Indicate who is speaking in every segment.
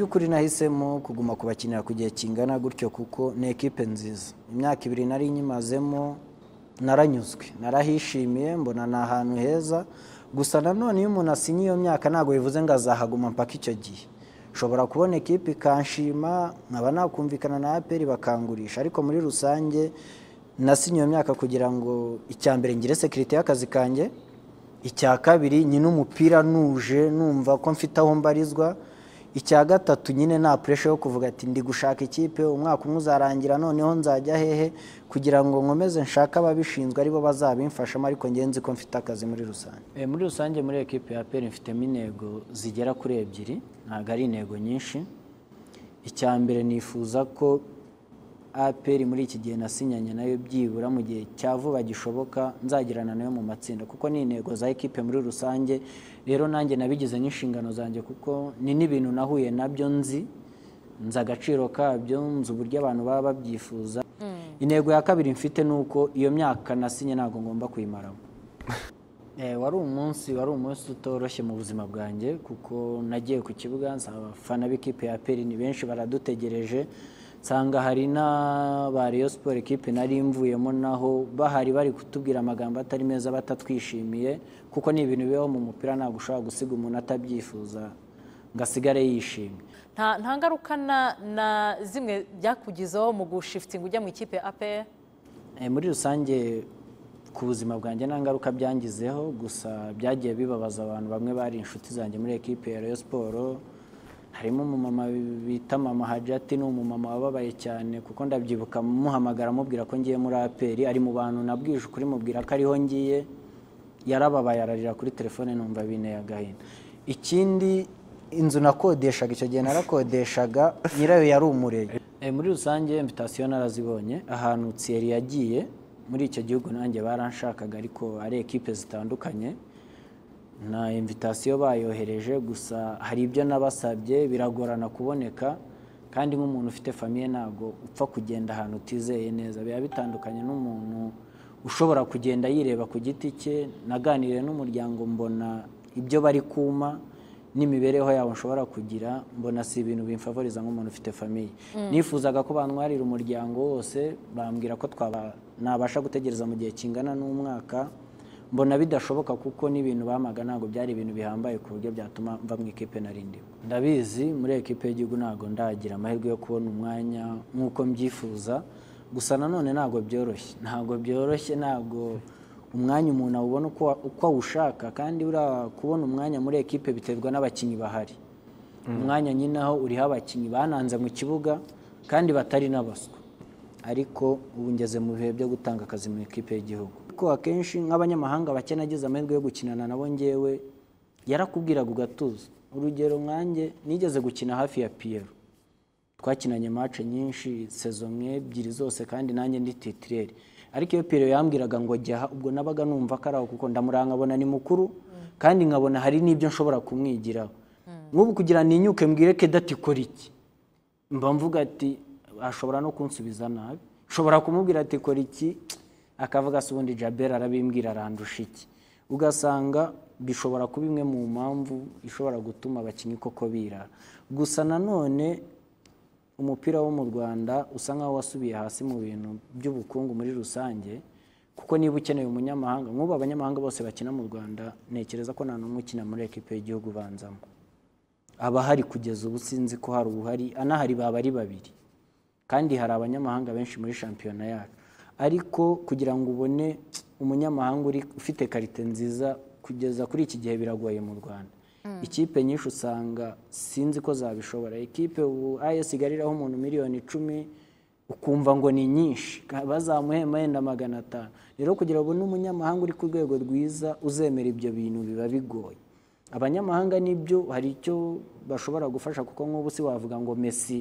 Speaker 1: by'ukuri nahisemo kuguma kubakinira ku gihe kingana gutyo kuko ni ekipe nziza imyaka ibiri nari nyimazemo naranyuzwe narahishimiye mbona ni ahantu heza gusa nanone iyo umuntu asinye iyo myaka ntabwo bivuze ngo azahaguma mpaka icyo gihe ushobora kubona ekipe ikanshima nkaba nakumvikana na aperi bakangurisha ariko muri rusange nasinye iyo myaka kugira ngo icya mbere ngire sekirite y'akazi kanjye icya kabiri nyine umupira nuje numva ko mfite aho mbarizwa icya gatatu nyine nta puresha yo kuvuga ati ndi gushaka ikipe umwaka umwe uzarangira noneho nzajya hehe kugira ngo nkomeze nshake ababishinzwe aribo bazabimfashamo ariko ngenzi ko mfite akazi muri rusange eh, muri rusange muri ekipi ya peri mfitemo intego zigera kuri ebyiri ntabwo ari intego nyinshi icya mbere nifuza ko apr muri iki gihe nasinyanye nayo byibura mu gihe cya vuba gishoboka nzagirana nayo mu matsinda kuko ni intego za ekipe muri rusange rero nanjye nabigize nk'inshingano zanjye kuko ni n'ibintu nahuye nabyo nzi nzi agaciro kabyo nzi uburyo abantu baba babyifuza hmm. intego ya kabiri mfite ni uko iyo myaka nasinye ntabwo ngomba kuyimaramo eh, wari umunsi wari umunsi utoroshye mu buzima bwanjye kuko nagiye ku kibuga abafana b'ikipe ya apr ni benshi baradutegereje nsanga hari na ba Rayon siporo ekipe nari mvuyemo naho bahari bari kutubwira amagambo atari meza batatwishimiye kuko ni ibintu bibaho mu mupira ntabwo ushobora gusiga umuntu atabyifuza ngo asigare yishimye nta ngaruka na zimwe byakugizeho mu gushifitinga ujya mu ikipe apr eh, muri rusange ku buzima bwanjye nta ngaruka byangizeho gusa byagiye bibabaza abantu bamwe bari inshuti zanjye muri ekipe ya Rayon siporo harimo umumama bita mama hajati ni umumama wababaye cyane kuko ndabyibuka muhamagara mubwira ko ngiye muri aperi ari mu bantu nabwije ukuri mubwira ko ariho ngiye yarababaye ararira kuri telefone numva binteye agahinda ikindi inzu nakodeshaga icyo gihe narakodeshaga nyirayo yari umurenge eh, muri rusange imvitasiyo narazibonye ahantu tsiyeri yagiye muri icyo gihugu nanjye baranshakaga ariko ari ekipe zitandukanye Na invitasiyo bayohereje gusa hari ibyo nabasabye biragorana kuboneka kandi nk'umuntu ufite famiye ntabwo upfa kugenda ahantu utizeye neza biba bitandukanye n'umuntu ushobora kugenda yireba ku giti cye naganiriye n'umuryango mbona ibyo bari kuma n'imibereho yabo nshobora kugira mbona si ibintu bimfavoriza nk'umuntu ufite famiye mm. nifuzaga ko bantwarira umuryango wose bambwira ko twaba nabasha gutegereza mu gihe kingana n'umwaka mbona bidashoboka kuko n'ibintu bamaga ntabwo byari ibintu bihambaye ku buryo byatuma mva mu ikipe narindimo ndabizi muri ekipe y'igihugu ntabwo ndagira amahirwe yo kubona umwanya nk'uko mbyifuza gusa nanone ntabwo byoroshye ntabwo byoroshye ntabwo umwanya umuntu awubona uko awushaka kandi buriya kubona umwanya muri ekipe biterwa n'abakinnyi bahari mm. umwanya nyine aho uriho abakinnyi bananze mu kibuga kandi batari n'abaswa ariko ubu ngeze mu bihe byo gutanga akazi mu ikipe y'igihugu ariko akenshi nk'abanyamahanga bake nagize amahirwe yo gukinana nabo ngewe yarakubwiraga ugatuza urugero nkanjye nigeze gukina hafi ya piyero twakinanye mace nyinshi sezo ebyiri zose kandi nanjye ndi titireri ariko iyo piyero yambwiraga ngo jya ubwo nabaga numva ko ari aho kuko ndamurangabona ni mukuru kandi nkabona hari n'ibyo nshobora kumwigiraho mm. nk'ubu kugira ninyuke mbwire dati kora iki mba mvuga ati ashobora no kunsubiza nabi ashobora kumubwira ati kora iki akavuga se ubundi jabera arabimbwira arandusha iki ugasanga bishobora kuba imwe mu mpamvu ishobora gutuma abakinnyi koko birara gusa nanone umupira wo mu rwanda usa nkaho wasubiye hasi mu bintu by'ubukungu muri rusange kuko niba ukeneye umunyamahanga nk'ubu abanyamahanga bose bakina mu rwanda ntekereza ko nta n'umwe ukina muri ekipe y'igihugu ubanzamo aba hari kugeza ubu sinzi ko hari uhari anahari baba ari babiri kandi hari abanyamahanga benshi muri shampiyona yacu ariko kugira ngo ubone umunyamahanga ufite karite nziza kugeza kuri iki gihe biragoye mu rwanda hmm. ikipe nyinshi usanga sinzi ko zabishobora ikipe ubu ayesi igariraho umuntu miliyoni icumi ukumva ngo ni nyinshi bazamuhemba yenda magana atanu rero kugira ngo ubone uri ku rwego rwiza uzemera ibyo bintu biba bigoye abanyamahanga nibyo hari icyo bashobora gufasha kuko nk'ubu si wavuga ngo mesi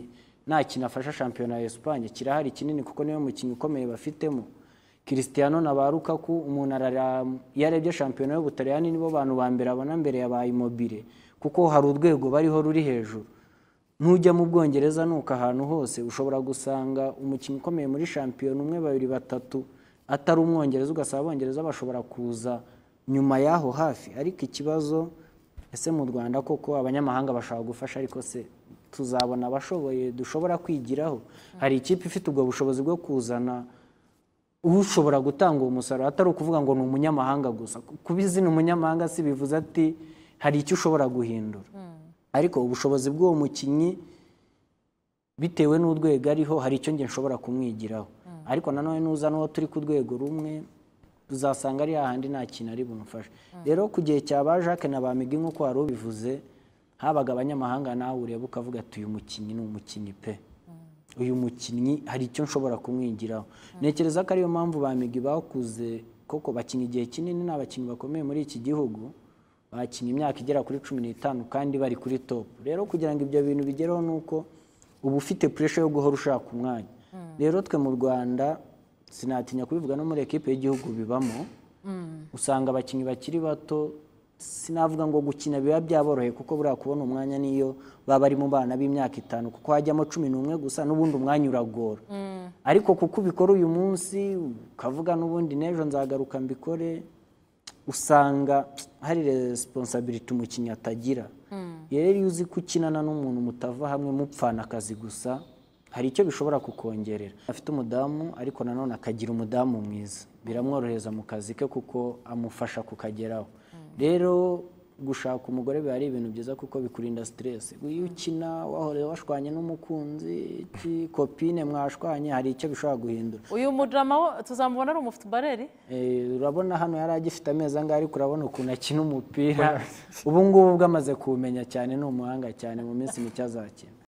Speaker 1: nta kintu afasha shampiyona ya Espagne kirahari kinini kuko niwe mukinnyi ukomeye bafitemo Cristiano na ba Lukaku umuntu ararara iyo arebye shampiyona y'Ubutaliyani nibo bantu ba mbere abona mbere yabaye ba Immobile kuko hari urwego bariho ruri hejuru ntujya mu bwongereza nuko ahantu hose ushobora gusanga umukinnyi ukomeye muri shampiyona umwe babiri batatu atari umwongereza ugasaba abongereza bashobora kuza nyuma y'aho hafi ariko ikibazo ese mu rwanda koko abanyamahanga bashobora gufasha ariko se tuzabona abashoboye dushobora kwigiraho hari ikipe ifite ubwo bushobozi bwo kuzana ushobora gutanga uwo musaruro atari ukuvuga ngo ni umunyamahanga gusa kuba izina umunyamahanga si bivuze ati hari icyo ushobora guhindura hmm. ariko ubushobozi bw'uwo mukinnyi bitewe n'urwego ariho hari icyo nge nshobora kumwigiraho hmm. ariko nanone nuza n'uwo turi ku rwego rumwe uzasanga ari hahandi nta kintu ari bumufashe hmm. rero ku gihe cya ba jacques na ba migi nk'uko wari ubivuze habaga abanyamahanga nawe ureba ukavuga ati uyu mukinnyi ni umukinnyi pe mm. uyu mukinnyi hari icyo nshobora kumwigiraho mm. ntekereza ko ariyo mpamvu ba migi bakuze koko bakina igihe kinini ni abakinnyi bakomeye muri iki gihugu bakina imyaka igera kuri cumi n'itanu kandi bari kuri topu rero kugira ngo ibyo bintu bigereho ni uko uba ufite puresha yo guhora ushaka umwanya mm. rero twe mu rwanda sinatinya kubivuga no muri ekipe y'igihugu bibamo usanga abakinnyi bakiri bato sinavuga ngo gukina biba byaboroheye kuko buriya kubona umwanya niyo baba ari mu bana b'imyaka itanu kuko hajyamo cumi n'umwe gusa n'ubundi umwanya uragora mm. ariko kuko ubikora uyu munsi ukavuga n'ubundi n'ejo nzagaruka mbikore usanga hari resiponsabiriti umukinnyi atagira mm. rero iyo uzi ko ukinana n'umuntu mutava hamwe mupfana akazi gusa hari icyo bishobora kukongerera afite umudamu ariko nanone akagira umudamu mwiza biramworohereza mu kazi ke kuko amufasha kukageraho rero gushaka umugore biba ari ibintu byiza kuko bikurinda siteresi iyo ukina wahora washwanye n'umukunzi kopine mwashwanye hari icyo bishobora guhindura uyu mudrama tuzamubona ari umufutubareri eh, urabona hano yari agifite amezi angahe ariko urabona ukuntu akina umupira ubu ngubu bwo amaze kuwumenya cyane ni umuhanga cyane mu minsi mike azakina